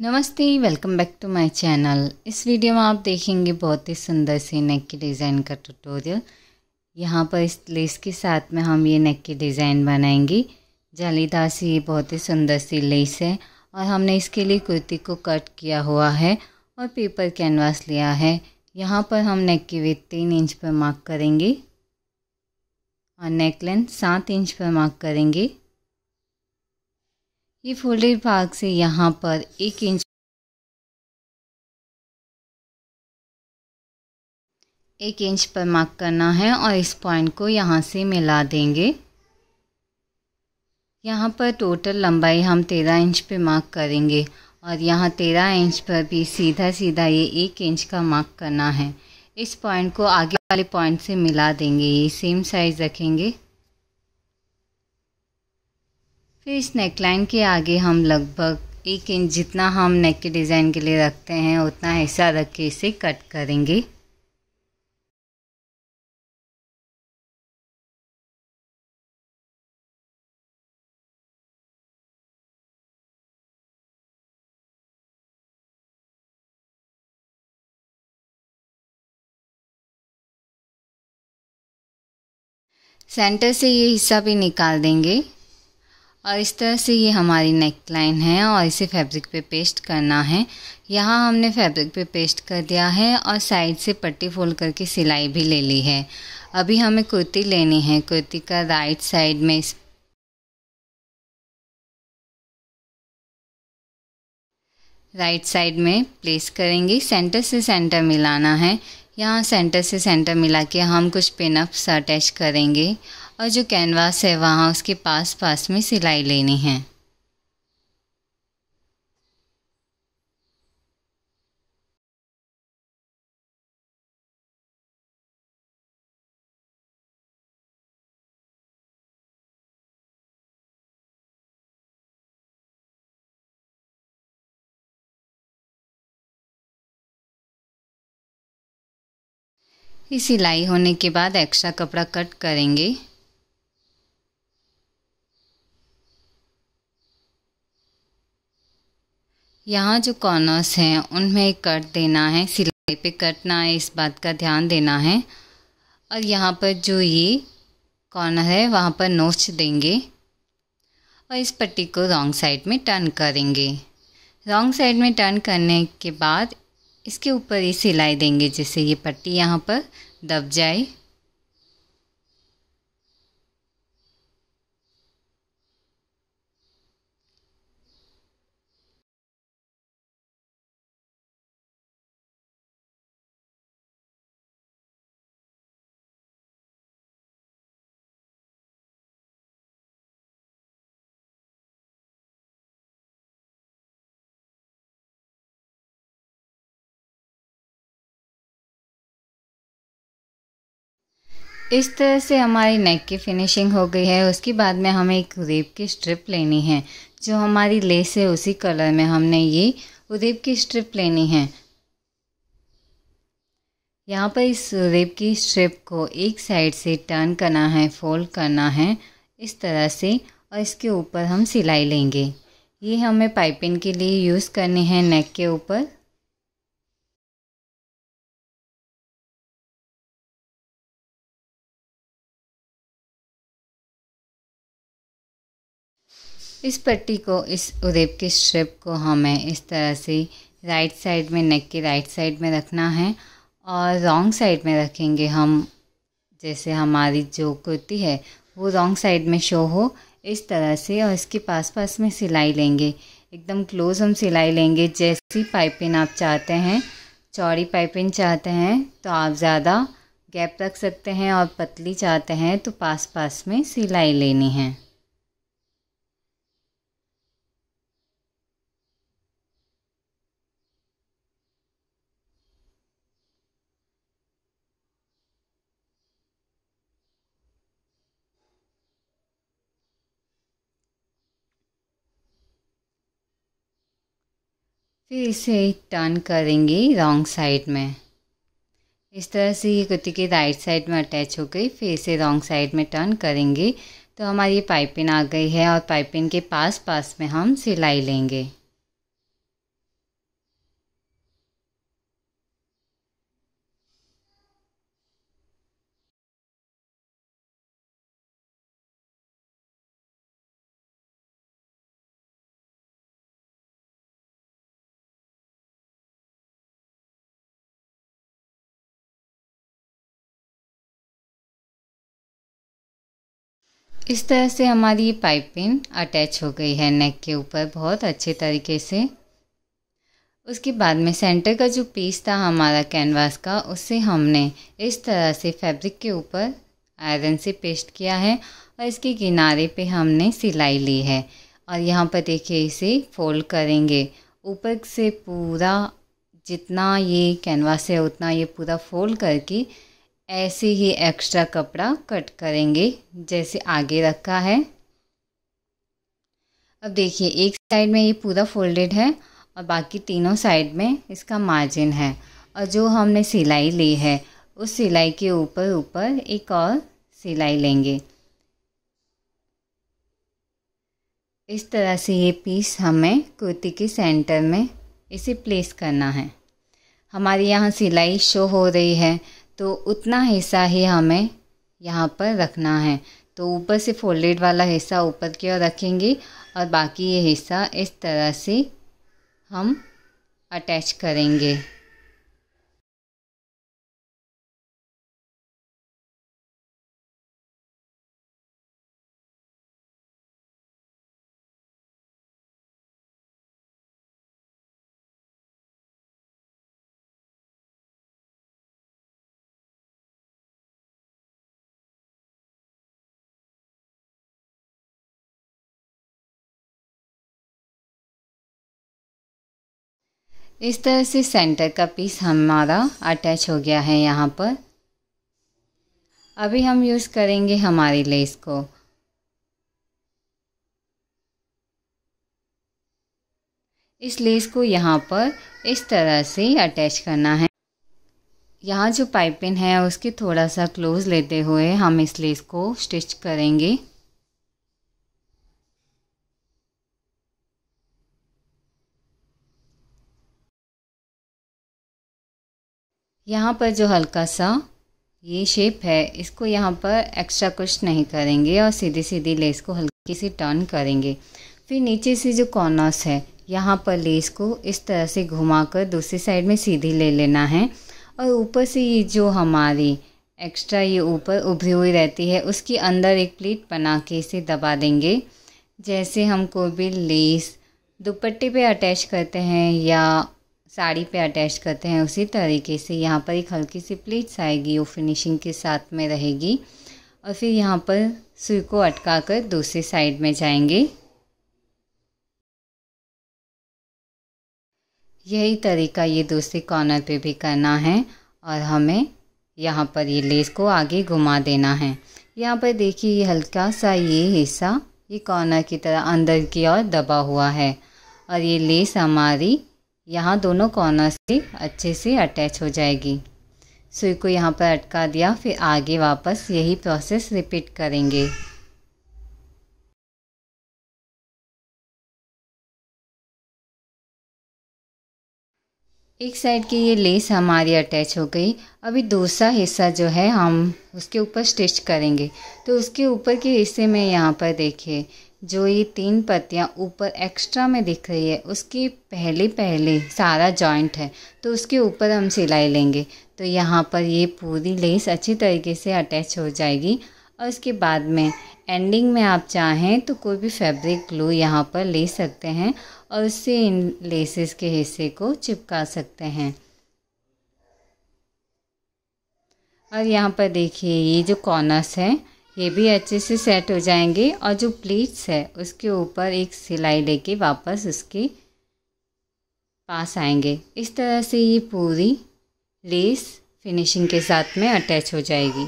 नमस्ते welcome back to my channel इस video में आप देखेंगे बहुत ही सुंदर से नेक की डिज़ाइन का ट्यूटोरियल यहाँ पर इस लेस के साथ में हम ये नेक की डिज़ाइन बनाएंगे जालीदार से ये बहुत ही सुंदर सी लेस है और हमने इसके लिए कुर्ती को कट किया हुआ है और पेपर कैनवास लिया है यहाँ पर हम नेक की वे तीन इंच पर मार्क करेंगे और नेक सात इंच पर मार्क करेंगे ये फोल्डेड भाग से यहाँ पर एक इंच एक इंच पर मार्क करना है और इस पॉइंट को यहाँ से मिला देंगे यहाँ पर टोटल लंबाई हम तेरह इंच पे मार्क करेंगे और यहाँ तेरह इंच पर भी सीधा सीधा ये एक इंच का मार्क करना है इस पॉइंट को आगे वाले पॉइंट से मिला देंगे ये सेम साइज़ रखेंगे तो इस नेकलाइन के आगे हम लगभग एक इंच जितना हम नेक के डिज़ाइन के लिए रखते हैं उतना हिस्सा रख के इसे कट करेंगे सेंटर से ये हिस्सा भी निकाल देंगे और इस तरह से ये हमारी नेक लाइन है और इसे फैब्रिक पे पेस्ट करना है यहाँ हमने फैब्रिक पे पेस्ट कर दिया है और साइड से पट्टी फोल्ड करके सिलाई भी ले ली है अभी हमें कुर्ती लेनी है कुर्ती का राइट साइड में इस राइट साइड में प्लेस करेंगे सेंटर से सेंटर मिलाना है यहाँ सेंटर से सेंटर मिला के हम कुछ पिनअप्स अटैच करेंगे और जो कैनवास है वहाँ उसके पास पास में सिलाई लेनी है इस सिलाई होने के बाद एक्स्ट्रा कपड़ा कट करेंगे यहाँ जो कॉर्नर्स हैं उनमें कट देना है सिलाई पे कटना है इस बात का ध्यान देना है और यहाँ पर जो ये कॉर्नर है वहाँ पर नोच देंगे और इस पट्टी को रॉन्ग साइड में टर्न करेंगे रॉन्ग साइड में टर्न करने के बाद इसके ऊपर ये सिलाई देंगे जिससे ये पट्टी यहाँ पर दब जाए इस तरह से हमारी नेक की फिनिशिंग हो गई है उसके बाद में हमें एक रेप की स्ट्रिप लेनी है जो हमारी लेस है उसी कलर में हमने ये रेप की स्ट्रिप लेनी है यहाँ पर इस रेप की स्ट्रिप को एक साइड से टर्न करना है फोल्ड करना है इस तरह से और इसके ऊपर हम सिलाई लेंगे ये हमें पाइपिंग के लिए यूज़ करनी है नेक के ऊपर इस पट्टी को इस उदेब के स्ट्रिप को हमें इस तरह से राइट साइड में नेक के राइट साइड में रखना है और रॉन्ग साइड में रखेंगे हम जैसे हमारी जो कुर्ती है वो रॉन्ग साइड में शो हो इस तरह से और इसके पास पास में सिलाई लेंगे एकदम क्लोज हम सिलाई लेंगे जैसी पाइपिंग आप चाहते हैं चौड़ी पाइपिंग चाहते हैं तो आप ज़्यादा गैप रख सकते हैं और पतली चाहते हैं तो पास पास में सिलाई लेनी है फिर इसे टर्न करेंगे रॉन्ग साइड में इस तरह से ये कुत्ती के राइट साइड में अटैच हो गई फिर इसे रॉन्ग साइड में टर्न करेंगे तो हमारी पाइपिन आ गई है और पाइपिंग के पास पास में हम सिलाई लेंगे इस तरह से हमारी पाइपिंग अटैच हो गई है नेक के ऊपर बहुत अच्छे तरीके से उसके बाद में सेंटर का जो पीस था हमारा कैनवास का उससे हमने इस तरह से फैब्रिक के ऊपर आयरन से पेस्ट किया है और इसके किनारे पे हमने सिलाई ली है और यहाँ पर देखिए इसे फोल्ड करेंगे ऊपर से पूरा जितना ये कैनवास है उतना ये पूरा फोल्ड करके ऐसे ही एक्स्ट्रा कपड़ा कट करेंगे जैसे आगे रखा है अब देखिए एक साइड में ये पूरा फोल्डेड है और बाकी तीनों साइड में इसका मार्जिन है और जो हमने सिलाई ली है उस सिलाई के ऊपर ऊपर एक और सिलाई लेंगे इस तरह से ये पीस हमें कुर्ती के सेंटर में इसे प्लेस करना है हमारी यहाँ सिलाई शो हो रही है तो उतना हिस्सा ही हमें यहाँ पर रखना है तो ऊपर से फोल्डेड वाला हिस्सा ऊपर की ओर रखेंगे और बाकी ये हिस्सा इस तरह से हम अटैच करेंगे इस तरह से सेंटर का पीस हमारा अटैच हो गया है यहाँ पर अभी हम यूज़ करेंगे हमारी लेस को इस लेस को यहाँ पर इस तरह से अटैच करना है यहाँ जो पाइपिंग है उसके थोड़ा सा क्लोज लेते हुए हम इस लेस को स्टिच करेंगे यहाँ पर जो हल्का सा ये शेप है इसको यहाँ पर एक्स्ट्रा कुछ नहीं करेंगे और सीधे सीधे लेस को हल्की सी टर्न करेंगे फिर नीचे से जो कॉर्नर्स है यहाँ पर लेस को इस तरह से घुमाकर दूसरी साइड में सीधी ले लेना है और ऊपर से ये जो हमारी एक्स्ट्रा ये ऊपर उभरी हुई रहती है उसके अंदर एक प्लेट बना के इसे दबा देंगे जैसे हम कोई भी लेस दुपट्टे पे अटैच करते हैं या साड़ी पे अटैच करते हैं उसी तरीके से यहाँ पर एक हल्की सी प्लीट्स आएगी वो फिनिशिंग के साथ में रहेगी और फिर यहाँ पर सुई को अटका कर दूसरी साइड में जाएंगे यही तरीका ये दूसरे कॉर्नर पे भी करना है और हमें यहाँ पर ये लेस को आगे घुमा देना है यहाँ पर देखिए ये हल्का सा ये हिस्सा ये कॉर्नर की तरह अंदर की ओर दबा हुआ है और ये लेस हमारी यहाँ दोनों कॉर्नर से अच्छे से अटैच हो जाएगी सुई को यहाँ पर अटका दिया फिर आगे वापस यही प्रोसेस रिपीट करेंगे एक साइड की ये लेस हमारी अटैच हो गई अभी दूसरा हिस्सा जो है हम उसके ऊपर स्टिच करेंगे तो उसके ऊपर के हिस्से में यहाँ पर देखिए जो ये तीन पत्तियाँ ऊपर एक्स्ट्रा में दिख रही है उसकी पहले पहले सारा जॉइंट है तो उसके ऊपर हम सिलाई लेंगे तो यहाँ पर ये पूरी लेस अच्छी तरीके से अटैच हो जाएगी और उसके बाद में एंडिंग में आप चाहें तो कोई भी फैब्रिक ग्लू यहाँ पर ले सकते हैं और उससे इन लेसेस के हिस्से को चिपका सकते हैं और यहाँ पर देखिए ये जो कॉर्नर्स हैं ये भी अच्छे से सेट हो जाएंगे और जो प्लीट्स है उसके ऊपर एक सिलाई लेके वापस उसके पास आएंगे इस तरह से ये पूरी लेस फिनिशिंग के साथ में अटैच हो जाएगी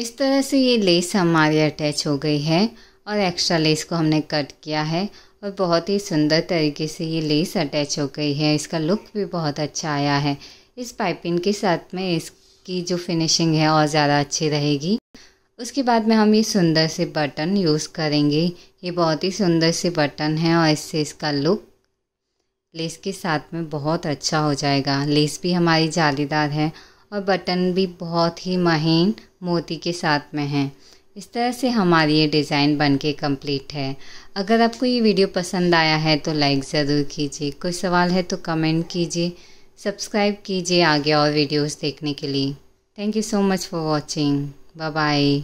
इस तरह से ये लेस हमारी अटैच हो गई है और एक्स्ट्रा लेस को हमने कट किया है और बहुत ही सुंदर तरीके से ये लेस अटैच हो गई है इसका लुक भी बहुत अच्छा आया है इस पाइपिंग के साथ में इसकी जो फिनिशिंग है और ज़्यादा अच्छी रहेगी उसके बाद में हम ये सुंदर से बटन यूज़ करेंगे ये बहुत ही सुंदर से बटन है और इससे इसका लुक लेस के साथ में बहुत अच्छा हो जाएगा लेस भी हमारी जालीदार है और बटन भी बहुत ही महीन मोती के साथ में है इस तरह से हमारी ये डिज़ाइन बन के कम्प्लीट है अगर आपको ये वीडियो पसंद आया है तो लाइक ज़रूर कीजिए कोई सवाल है तो कमेंट कीजिए सब्सक्राइब कीजिए आगे और वीडियोस देखने के लिए thank you so much for watching bye bye